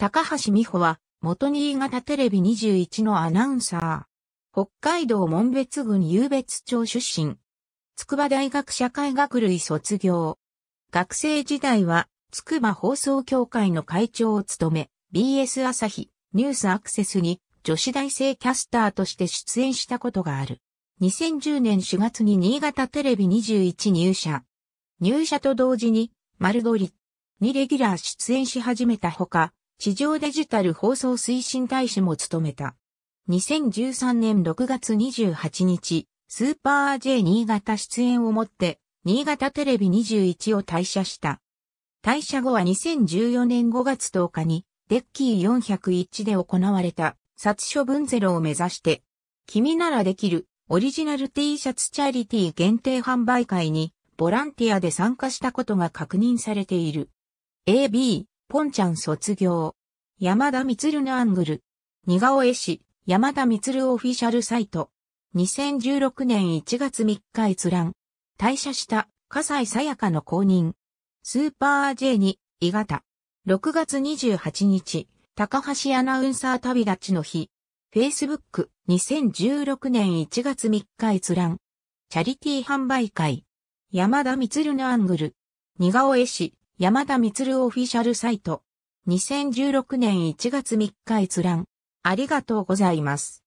高橋美穂は、元新潟テレビ21のアナウンサー。北海道門別郡優別町出身。筑波大学社会学類卒業。学生時代は、筑波放送協会の会長を務め、BS 朝日、ニュースアクセスに、女子大生キャスターとして出演したことがある。2010年4月に新潟テレビ21入社。入社と同時に、丸取り、にレギュラー出演し始めたほか、地上デジタル放送推進大使も務めた。2013年6月28日、スーパー J 新潟出演をもって、新潟テレビ21を退社した。退社後は2014年5月10日に、デッキー401で行われた、殺処分ゼロを目指して、君ならできる、オリジナル T シャツチャリティ限定販売会に、ボランティアで参加したことが確認されている。AB、ポンちゃん卒業。山田るのアングル。似顔絵師、山田るオフィシャルサイト。2016年1月3日閲覧。退社した、笠井さやかの公認。スーパー J に、伊形。6月28日、高橋アナウンサー旅立ちの日。Facebook、2016年1月3日閲覧。チャリティー販売会。山田るのアングル。似顔絵師、山田るオフィシャルサイト。2016年1月3日閲覧。ありがとうございます。